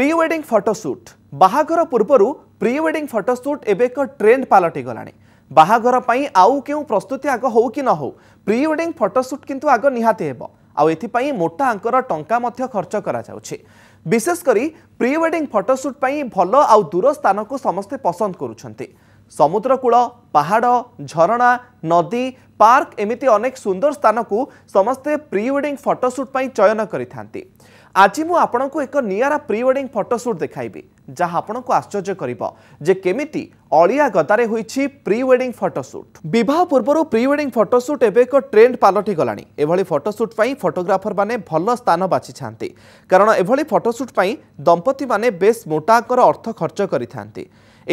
pre wedding photoshoot ବାହାଘର ପୂର୍ବରୁ pre wedding photoshoot ଏବେ ଏକ ଟ୍ରେଣ୍ଡ ପାଲଟିଗଲାଣି ବାହାଘର ପାଇଁ ଆଉ କେଉଁ ପ୍ରସ୍ତୁତି ଆଗ ହେଉ କି ନ ହେଉ ପ୍ରି ୱେଡିଂ ଫଟୋସୁଟ୍ କିନ୍ତୁ ଆଗ ନିହାତି ହେବ ଆଉ ଏଥିପାଇଁ ମୋଟା ଅଙ୍କର ଟଙ୍କା ମଧ୍ୟ ଖର୍ଚ୍ଚ କରାଯାଉଛି ବିଶେଷ କରି ପ୍ରି ୱେଡିଂ ଫଟୋସୁଟ୍ ପାଇଁ ଭଲ ଆଉ ଦୂର ସ୍ଥାନକୁ ସମସ୍ତେ ପସନ୍ଦ କରୁଛନ୍ତି ସମୁଦ୍ରକୂଳ ପାହାଡ଼ ଝରଣା ନଦୀ ପାର୍କ ଏମିତି ଅନେକ ସୁନ୍ଦର ସ୍ଥାନକୁ ସମସ୍ତେ ପ୍ରି ୱେଡ଼ିଂ ଫଟୋସୁଟ୍ ପାଇଁ ଚୟନ କରିଥାନ୍ତି ଆଜି ମୁଁ ଆପଣଙ୍କୁ ଏକ ନିଆରା ପ୍ରି ୱେଡ଼ିଂ ଫଟୋସୁଟ୍ ଦେଖାଇବି ଯାହା ଆପଣଙ୍କୁ ଆଶ୍ଚର୍ଯ୍ୟ କରିବ ଯେ କେମିତି ଅଳିଆ ଗଦାରେ ହୋଇଛି ପ୍ରି ୱେଡ଼ିଂ ଫଟୋସୁଟ୍ ବିବାହ ପୂର୍ବରୁ ପ୍ରି ୱେଡ଼ିଂ ଫଟୋସୁଟ୍ ଏବେ ଏକ ଟ୍ରେଣ୍ଡ ପାଲଟିଗଲାଣି ଏଭଳି ଫଟୋସୁଟ୍ ପାଇଁ ଫଟୋଗ୍ରାଫରମାନେ ଭଲ ସ୍ଥାନ ବାଛିଛନ୍ତି କାରଣ ଏଭଳି ଫଟୋସୁଟ୍ ପାଇଁ ଦମ୍ପତିମାନେ ବେଶ୍ ମୋଟାଙ୍କର ଅର୍ଥ ଖର୍ଚ୍ଚ କରିଥାନ୍ତି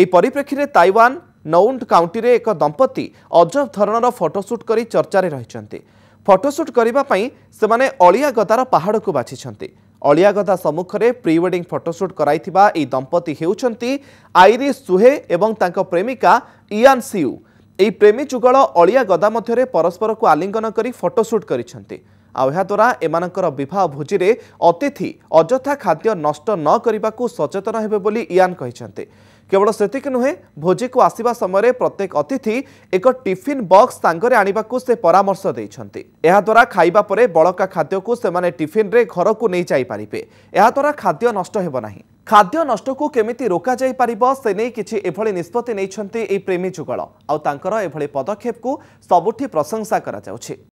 ଏହି ପରିପ୍ରେକ୍ଷୀରେ ତାଇୱାନ ନୌଣ୍ଡ କାଉଣ୍ଟିରେ ଏକ ଦମ୍ପତି ଅଜବ ଧରଣର ଫଟୋସୁଟ୍ କରି ଚର୍ଚ୍ଚାରେ ରହିଛନ୍ତି ଫଟୋସୁଟ୍ କରିବା ପାଇଁ ସେମାନେ ଅଳିଆ ଗଦାର ପାହାଡ଼କୁ ବାଛିଛନ୍ତି ଅଳିଆ ଗଦା ସମ୍ମୁଖରେ ପ୍ରି ୱେଡିଂ ଫଟୋସୁଟ୍ କରାଇଥିବା ଏହି ଦମ୍ପତି ହେଉଛନ୍ତି ଆଇରି ସୁହେ ଏବଂ ତାଙ୍କ ପ୍ରେମିକା ଇଆନ୍ ସିୟୁ ଏହି ପ୍ରେମୀ ଯୁଗଳ ଅଳିଆ ଗଦା ମଧ୍ୟରେ ପରସ୍ପରକୁ ଆଲିଙ୍ଗନ କରି ଫଟୋସୁଟ୍ କରିଛନ୍ତି ଆଉ ଏହାଦ୍ୱାରା ଏମାନଙ୍କର ବିବାହ ଭୋଜିରେ ଅତିଥି ଅଯଥା ଖାଦ୍ୟ ନଷ୍ଟ ନ କରିବାକୁ ସଚେତନ ହେବେ ବୋଲି ଇଆନ୍ କହିଛନ୍ତି କେବଳ ସେତିକି ନୁହେଁ ଭୋଜିକୁ ଆସିବା ସମୟରେ ପ୍ରତ୍ୟେକ ଅତିଥି ଏକ ଟିଫିନ୍ ବକ୍ସ ତାଙ୍କରେ ଆଣିବାକୁ ସେ ପରାମର୍ଶ ଦେଇଛନ୍ତି ଏହାଦ୍ୱାରା ଖାଇବା ପରେ ବଳକା ଖାଦ୍ୟକୁ ସେମାନେ ଟିଫିନ୍ରେ ଘରକୁ ନେଇ ଯାଇପାରିବେ ଏହାଦ୍ୱାରା ଖାଦ୍ୟ ନଷ୍ଟ ହେବ ନାହିଁ ଖାଦ୍ୟ ନଷ୍ଟକୁ କେମିତି ରୋକାଯାଇପାରିବ ସେ ନେଇ କିଛି ଏଭଳି ନିଷ୍ପତ୍ତି ନେଇଛନ୍ତି ଏହି ପ୍ରେମୀ ଯୁଗଳ ଆଉ ତାଙ୍କର ଏଭଳି ପଦକ୍ଷେପକୁ ସବୁଠି ପ୍ରଶଂସା କରାଯାଉଛି